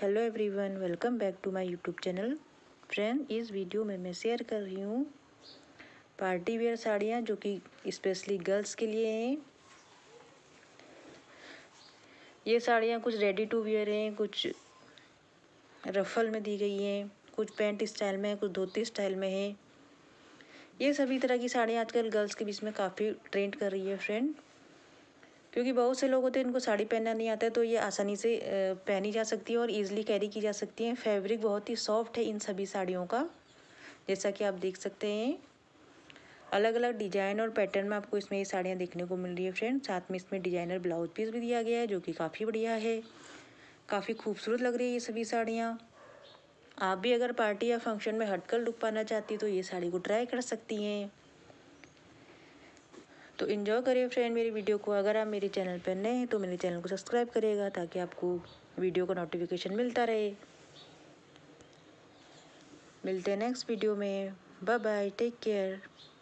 hello everyone welcome back to my YouTube channel friend इस video में मैं share कर रही हूँ पार्टी वेयर साड़ियाँ जो कि स्पेशली गर्ल्स के लिए हैं ये साड़ियाँ कुछ रेडी टू वेयर हैं कुछ रफल में दी गई हैं कुछ पैंट स्टाइल में है कुछ धोती स्टाइल में है ये सभी तरह की साड़ियाँ आजकल गर्ल्स के बीच में काफ़ी ट्रेंड कर रही है फ्रेंड क्योंकि बहुत से लोग होते हैं इनको साड़ी पहनना नहीं आता है तो ये आसानी से पहनी जा सकती है और ईजिली कैरी की जा सकती है फैब्रिक बहुत ही सॉफ्ट है इन सभी साड़ियों का जैसा कि आप देख सकते हैं अलग अलग डिजाइन और पैटर्न में आपको इसमें ये साड़ियाँ देखने को मिल रही है फ्रेंड साथ में इसमें डिजाइनर ब्लाउज पीस भी दिया गया है जो कि काफ़ी बढ़िया है काफ़ी खूबसूरत लग रही है ये सभी साड़ियाँ आप भी अगर पार्टी या फंक्शन में हटकर लुक पाना चाहती तो ये साड़ी को ट्राई कर सकती हैं तो इन्जॉय करिए फ्रेंड मेरी वीडियो को अगर आप मेरे चैनल पर नए हैं तो मेरे चैनल को सब्सक्राइब करिएगा ताकि आपको वीडियो का नोटिफिकेशन मिलता रहे मिलते हैं नेक्स्ट वीडियो में बाय बाय टेक केयर